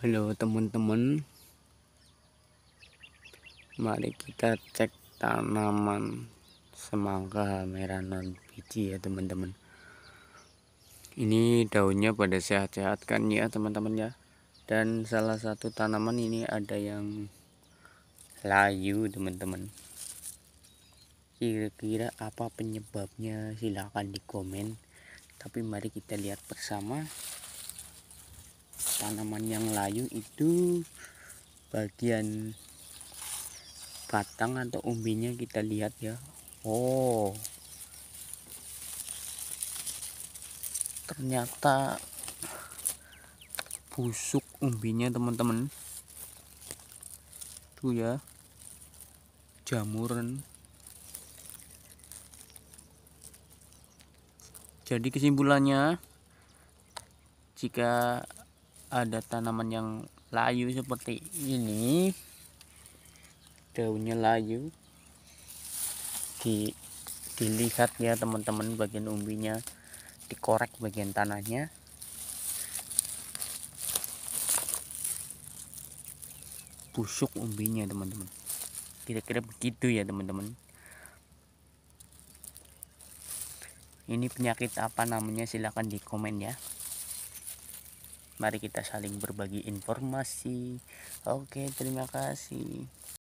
Halo teman-teman Mari kita cek tanaman semangka merah non biji ya teman-teman Ini daunnya pada sehat-sehat kan ya teman-teman ya Dan salah satu tanaman ini ada yang layu teman-teman Kira-kira apa penyebabnya silahkan di komen Tapi mari kita lihat bersama tanaman yang layu itu bagian batang atau umbinya kita lihat ya Oh ternyata busuk umbinya teman-teman tuh ya jamuran jadi kesimpulannya jika ada tanaman yang layu seperti ini daunnya layu di dilihat ya teman-teman bagian umbinya dikorek bagian tanahnya busuk umbinya teman-teman kira-kira begitu ya teman-teman ini penyakit apa namanya silahkan di komen ya mari kita saling berbagi informasi oke terima kasih